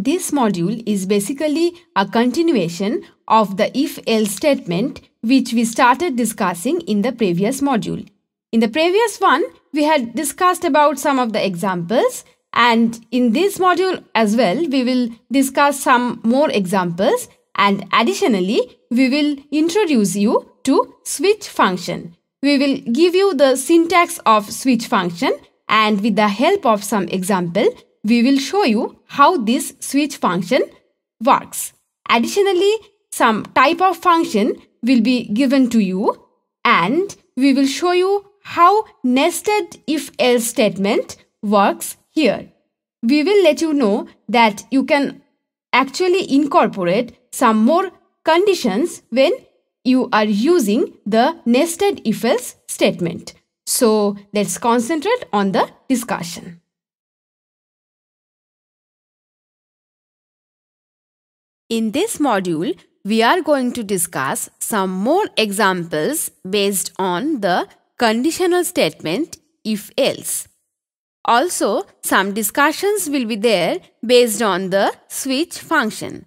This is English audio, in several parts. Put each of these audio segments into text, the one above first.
This module is basically a continuation of the if-else statement which we started discussing in the previous module. In the previous one, we had discussed about some of the examples and in this module as well, we will discuss some more examples and additionally, we will introduce you to switch function. We will give you the syntax of switch function and with the help of some example, we will show you how this switch function works. Additionally, some type of function will be given to you and we will show you how nested if else statement works here. We will let you know that you can actually incorporate some more conditions when you are using the nested if else statement. So let's concentrate on the discussion. In this module, we are going to discuss some more examples based on the conditional statement if else. Also, some discussions will be there based on the switch function.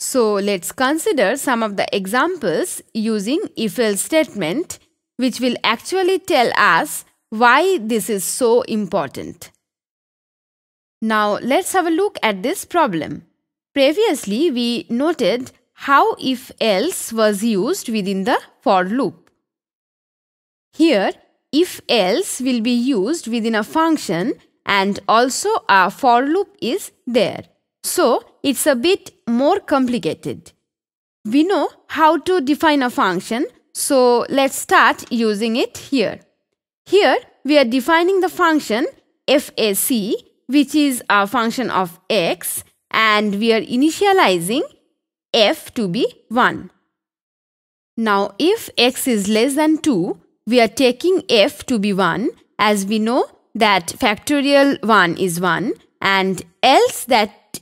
So, let's consider some of the examples using if else statement which will actually tell us why this is so important. Now, let's have a look at this problem. Previously, we noted how if else was used within the for loop. Here, if else will be used within a function and also a for loop is there. So, it's a bit more complicated. We know how to define a function, so let's start using it here. Here, we are defining the function fac, which is a function of x and we are initializing f to be 1. Now if x is less than 2, we are taking f to be 1 as we know that factorial 1 is 1 and else that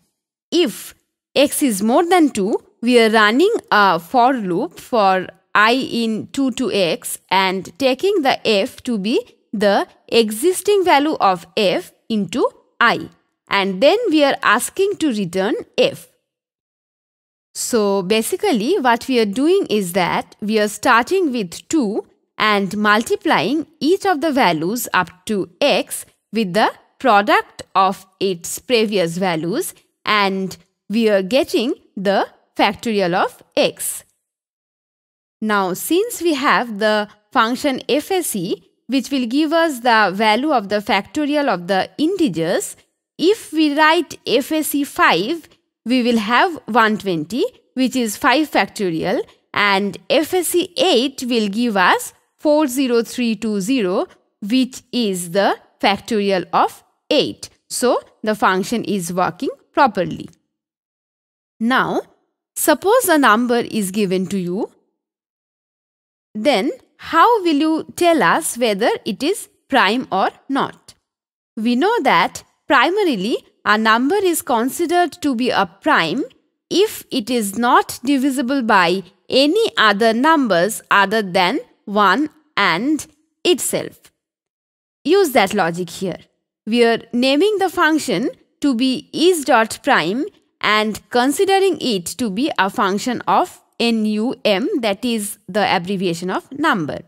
if x is more than 2, we are running a for loop for i in 2 to x and taking the f to be the existing value of f into i and then we are asking to return if. So basically what we are doing is that we are starting with 2 and multiplying each of the values up to x with the product of its previous values and we are getting the factorial of x. Now since we have the function fse which will give us the value of the factorial of the integers if we write FAC5, we will have 120 which is 5 factorial and FAC8 will give us 40320 which is the factorial of 8. So the function is working properly. Now suppose a number is given to you. Then how will you tell us whether it is prime or not? We know that Primarily, a number is considered to be a prime if it is not divisible by any other numbers other than 1 and itself. Use that logic here. We are naming the function to be is dot prime and considering it to be a function of NUM that is the abbreviation of number.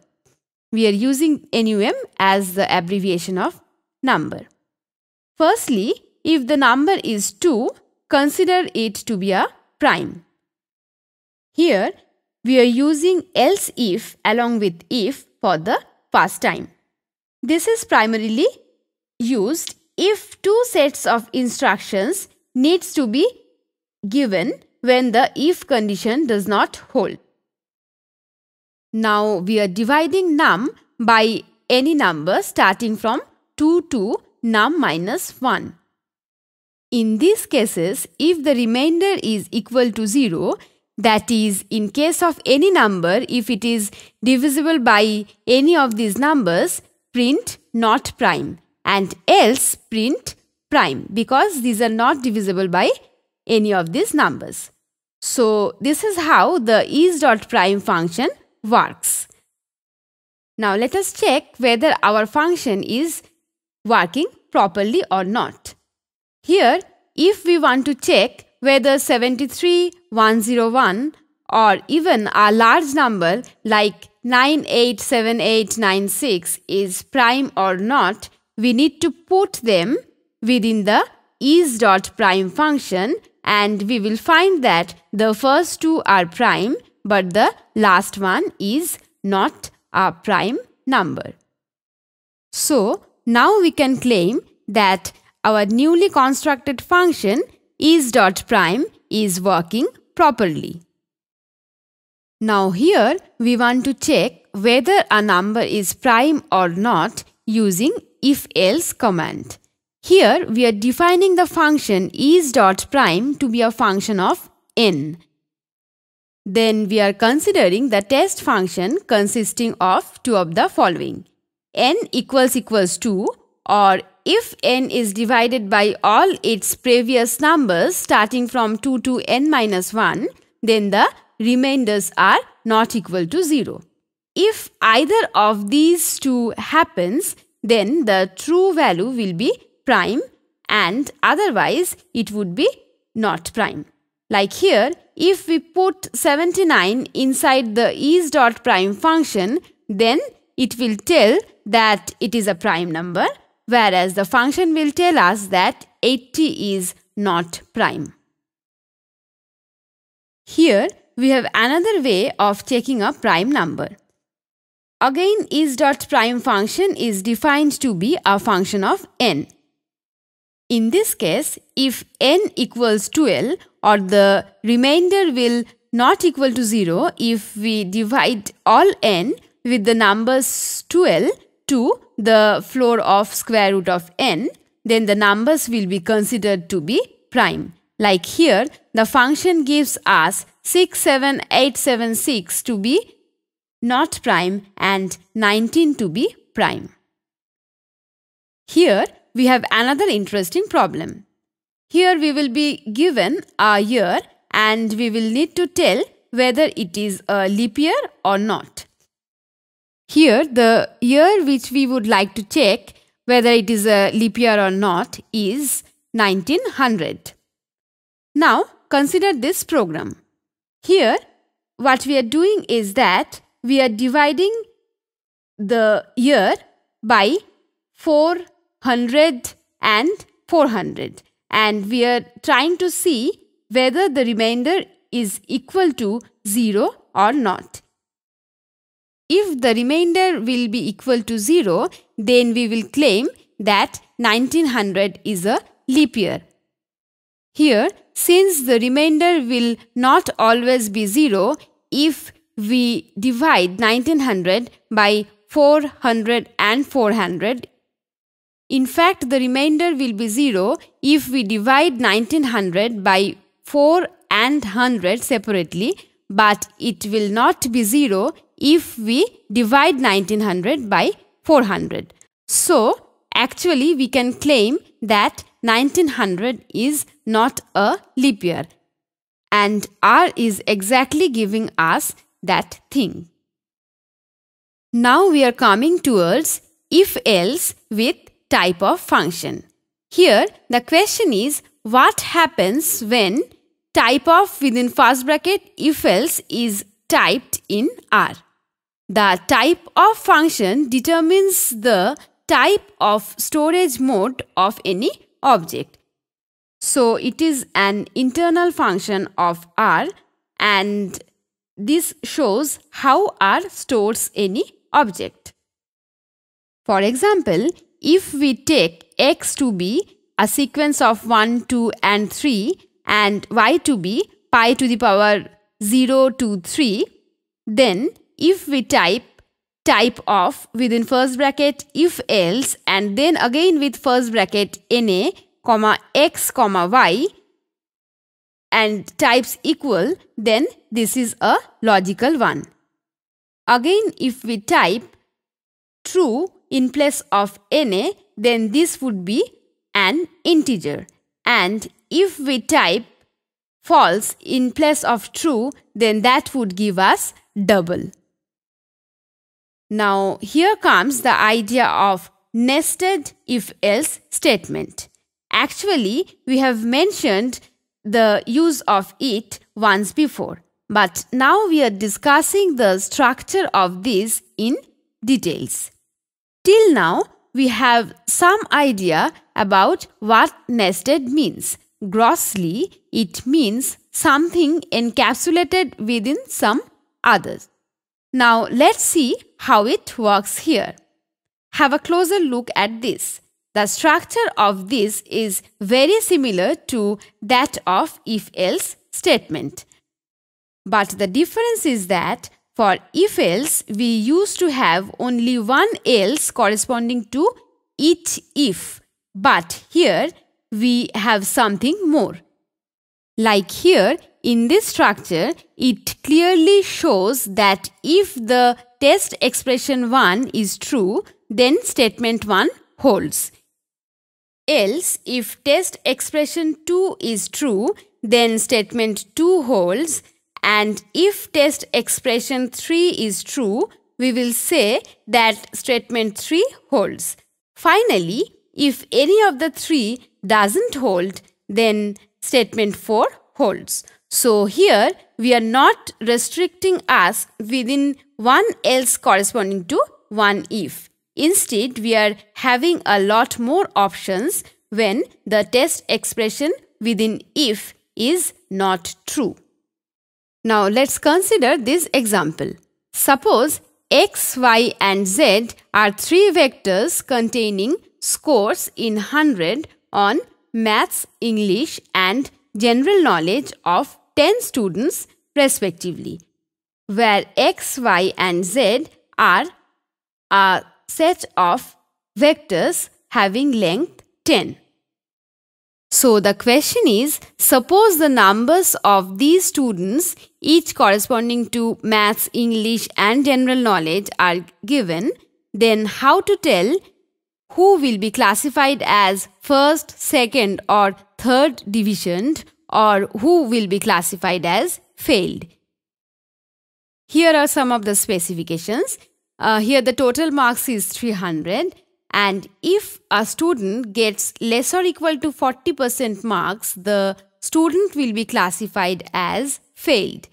We are using NUM as the abbreviation of number. Firstly, if the number is 2, consider it to be a prime. Here, we are using else if along with if for the past time. This is primarily used if two sets of instructions needs to be given when the if condition does not hold. Now we are dividing num by any number starting from 2 to now minus 1. In these cases, if the remainder is equal to 0, that is, in case of any number, if it is divisible by any of these numbers, print not prime and else print prime because these are not divisible by any of these numbers. So, this is how the is dot prime function works. Now, let us check whether our function is working properly or not. Here, if we want to check whether 73101 or even a large number like 987896 is prime or not, we need to put them within the is dot prime function and we will find that the first two are prime but the last one is not a prime number. So, now we can claim that our newly constructed function is dot prime is working properly. Now here we want to check whether a number is prime or not using if else command. Here we are defining the function is dot prime to be a function of n. Then we are considering the test function consisting of two of the following n equals equals 2 or if n is divided by all its previous numbers starting from 2 to n minus 1, then the remainders are not equal to 0. If either of these two happens, then the true value will be prime and otherwise it would be not prime. Like here, if we put 79 inside the is dot prime function, then it will tell that it is a prime number whereas the function will tell us that 80 is not prime. Here we have another way of checking a prime number. Again is dot prime function is defined to be a function of n. In this case, if n equals 12 or the remainder will not equal to 0 if we divide all n with the numbers 12 to the floor of square root of n, then the numbers will be considered to be prime. Like here, the function gives us 67876 to be not prime and 19 to be prime. Here, we have another interesting problem. Here we will be given a year and we will need to tell whether it is a leap year or not. Here, the year which we would like to check whether it is a leap year or not is 1900. Now, consider this program. Here, what we are doing is that we are dividing the year by 400 and 400 and we are trying to see whether the remainder is equal to 0 or not. If the remainder will be equal to 0, then we will claim that 1900 is a leap year. Here, since the remainder will not always be 0, if we divide 1900 by 400 and 400, in fact, the remainder will be 0 if we divide 1900 by 4 and 100 separately, but it will not be 0 if we divide 1900 by 400. So actually we can claim that 1900 is not a leap year and R is exactly giving us that thing. Now we are coming towards if else with type of function. Here the question is what happens when type of within first bracket if else is typed in R. The type of function determines the type of storage mode of any object. So it is an internal function of R and this shows how R stores any object. For example, if we take x to be a sequence of 1, 2 and 3 and y to be pi to the power 0 to 3, then if we type type of within first bracket if else and then again with first bracket na comma x comma y and types equal then this is a logical one. Again if we type true in place of na then this would be an integer and if we type false in place of true then that would give us double. Now, here comes the idea of nested if else statement. Actually, we have mentioned the use of it once before, but now we are discussing the structure of this in details. Till now, we have some idea about what nested means. Grossly, it means something encapsulated within some others. Now, let's see how it works here. Have a closer look at this. The structure of this is very similar to that of if-else statement. But the difference is that for if-else, we used to have only one else corresponding to each if. But here, we have something more. Like here, in this structure, it clearly shows that if the test expression 1 is true, then statement 1 holds. Else, if test expression 2 is true, then statement 2 holds. And if test expression 3 is true, we will say that statement 3 holds. Finally, if any of the three doesn't hold, then statement 4 holds. So here we are not restricting us within one else corresponding to one if. Instead, we are having a lot more options when the test expression within if is not true. Now let's consider this example. Suppose x, y and z are three vectors containing scores in 100 on maths, English and general knowledge of 10 students respectively, where x, y and z are a set of vectors having length 10. So the question is, suppose the numbers of these students, each corresponding to maths, English and general knowledge are given, then how to tell who will be classified as first, second or third divisioned or who will be classified as failed. Here are some of the specifications. Uh, here the total marks is 300 and if a student gets less or equal to 40% marks, the student will be classified as failed.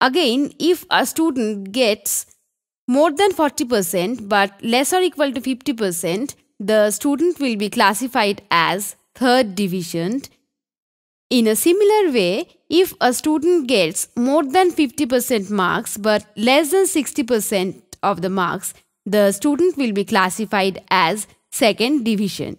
Again, if a student gets more than 40% but less or equal to 50%, the student will be classified as third division in a similar way, if a student gets more than 50% marks but less than 60% of the marks, the student will be classified as second division.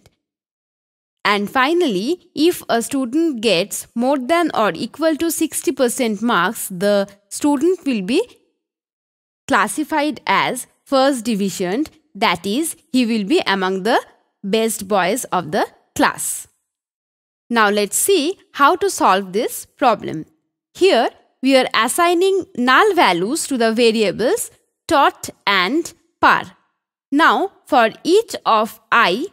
And finally, if a student gets more than or equal to 60% marks, the student will be classified as first division, that is, he will be among the best boys of the class. Now let's see how to solve this problem. Here we are assigning null values to the variables tot and par. Now for each of i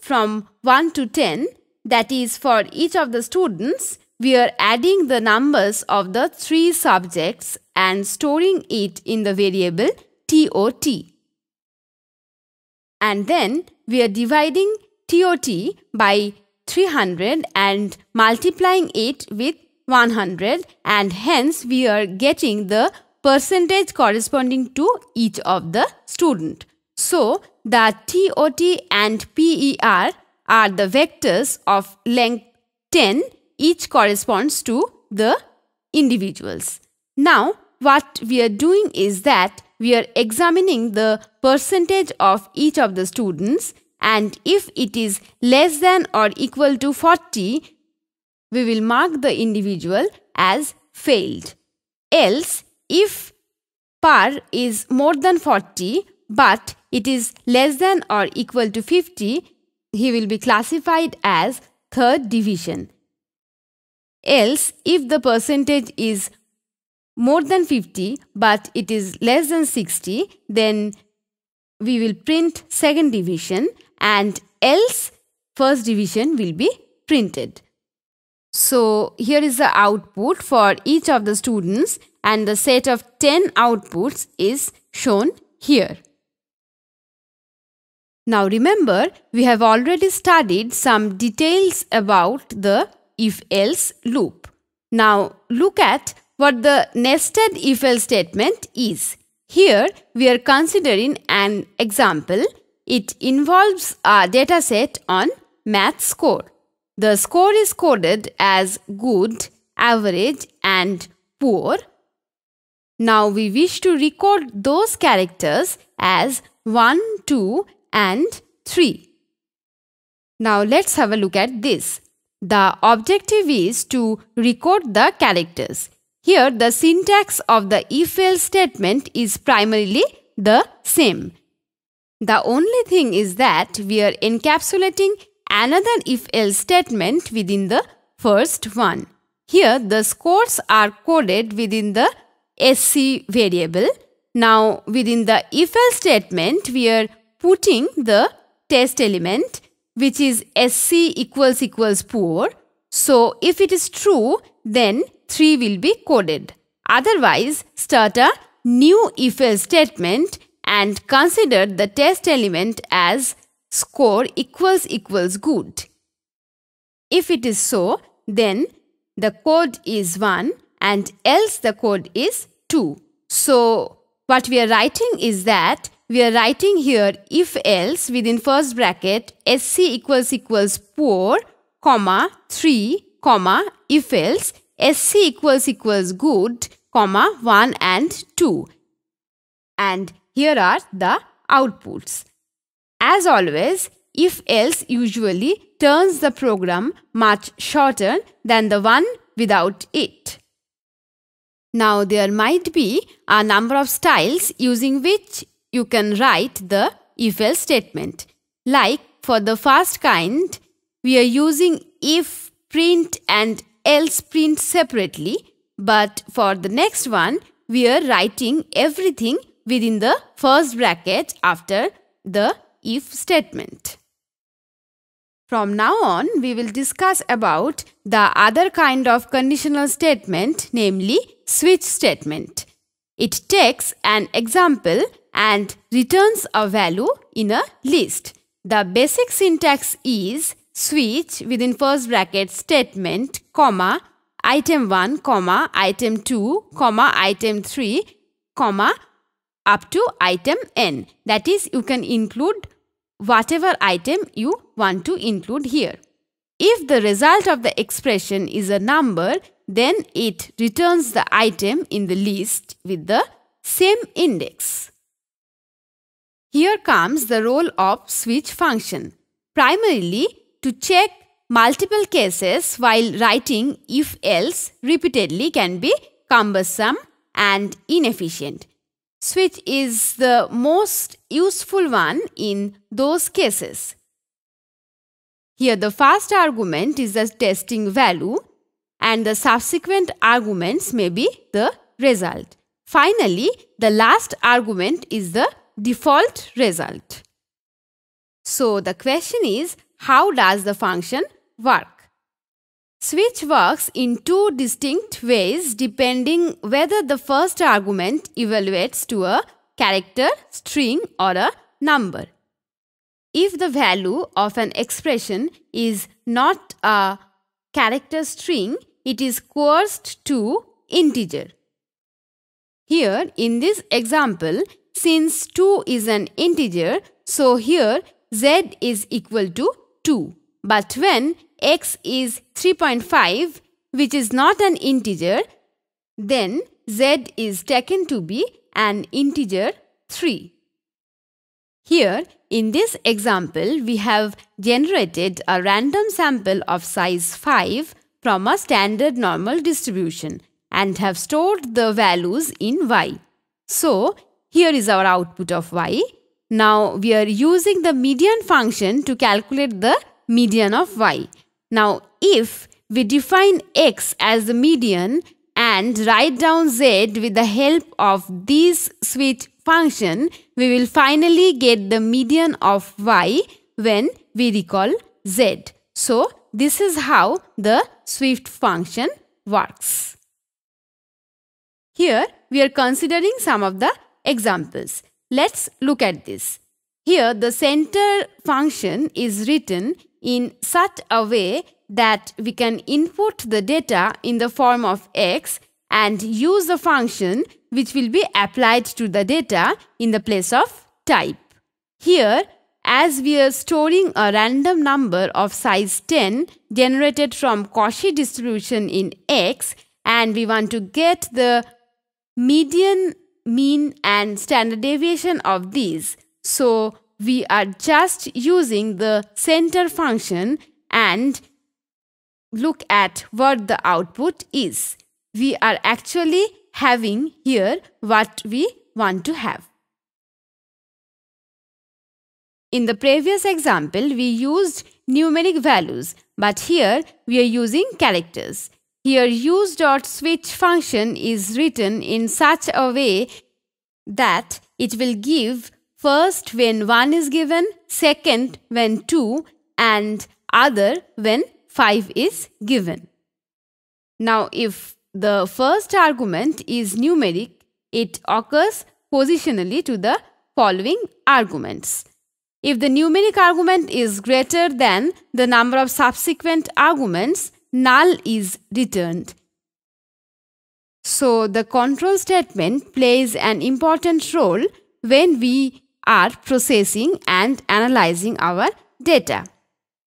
from 1 to 10 that is for each of the students we are adding the numbers of the three subjects and storing it in the variable tot. And then we are dividing tot by 300 and multiplying it with 100 and hence we are getting the percentage corresponding to each of the student. So the TOT and PER are the vectors of length 10 each corresponds to the individuals. Now what we are doing is that we are examining the percentage of each of the students and if it is less than or equal to 40, we will mark the individual as failed. Else, if par is more than 40 but it is less than or equal to 50, he will be classified as third division. Else, if the percentage is more than 50 but it is less than 60, then we will print second division and else first division will be printed. So here is the output for each of the students and the set of 10 outputs is shown here. Now remember, we have already studied some details about the if-else loop. Now look at what the nested if-else statement is. Here we are considering an example. It involves a dataset on math score. The score is coded as good, average and poor. Now we wish to record those characters as 1, 2 and 3. Now let's have a look at this. The objective is to record the characters. Here the syntax of the if-else statement is primarily the same. The only thing is that we are encapsulating another if-else statement within the first one. Here the scores are coded within the SC variable. Now within the if-else statement we are putting the test element which is SC equals equals poor. So if it is true then 3 will be coded. Otherwise, start a new if-else statement and consider the test element as score equals equals good. If it is so, then the code is 1 and else the code is 2. So, what we are writing is that we are writing here if else within first bracket sc equals equals poor comma 3 comma if else sc equals equals good comma 1 and 2 and here are the outputs. As always if else usually turns the program much shorter than the one without it. Now there might be a number of styles using which you can write the if else statement. Like for the first kind, we are using if, print and else print separately. But for the next one, we are writing everything within the first bracket after the if statement. From now on, we will discuss about the other kind of conditional statement, namely switch statement. It takes an example and returns a value in a list. The basic syntax is switch within first bracket statement, comma, item 1, comma, item 2, comma, item 3, comma, up to item n. That is, you can include whatever item you want to include here. If the result of the expression is a number, then it returns the item in the list with the same index. Here comes the role of switch function. Primarily, to check multiple cases while writing if else repeatedly can be cumbersome and inefficient. Switch is the most useful one in those cases. Here the first argument is the testing value and the subsequent arguments may be the result. Finally, the last argument is the default result. So the question is how does the function work? Switch works in two distinct ways depending whether the first argument evaluates to a character, string or a number. If the value of an expression is not a character string, it is coerced to integer. Here in this example, since 2 is an integer, so here z is equal to 2. But when x is 3.5, which is not an integer, then z is taken to be an integer 3. Here, in this example, we have generated a random sample of size 5 from a standard normal distribution and have stored the values in y. So, here is our output of y now we are using the median function to calculate the median of y. Now if we define x as the median and write down z with the help of this switch function, we will finally get the median of y when we recall z. So this is how the Swift function works. Here we are considering some of the examples. Let's look at this. Here the center function is written in such a way that we can input the data in the form of x and use the function which will be applied to the data in the place of type. Here, as we are storing a random number of size 10 generated from Cauchy distribution in x and we want to get the median mean and standard deviation of these. So we are just using the center function and look at what the output is. We are actually having here what we want to have. In the previous example, we used numeric values, but here we are using characters. Here use.switch function is written in such a way that it will give first when 1 is given, second when 2 and other when 5 is given. Now if the first argument is numeric, it occurs positionally to the following arguments. If the numeric argument is greater than the number of subsequent arguments, null is returned. So the control statement plays an important role when we are processing and analyzing our data.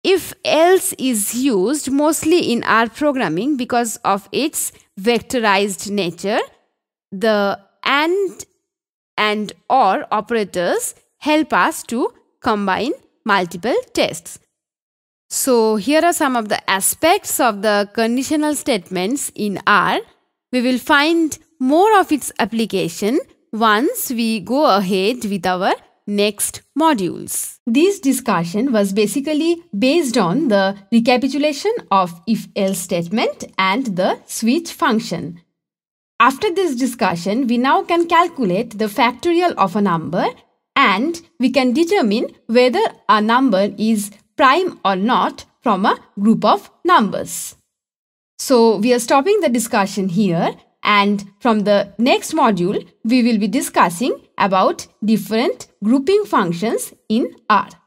If else is used mostly in our programming because of its vectorized nature, the and and or operators help us to combine multiple tests. So here are some of the aspects of the conditional statements in R. We will find more of its application once we go ahead with our next modules. This discussion was basically based on the recapitulation of if-else statement and the switch function. After this discussion, we now can calculate the factorial of a number and we can determine whether a number is prime or not from a group of numbers. So we are stopping the discussion here and from the next module we will be discussing about different grouping functions in R.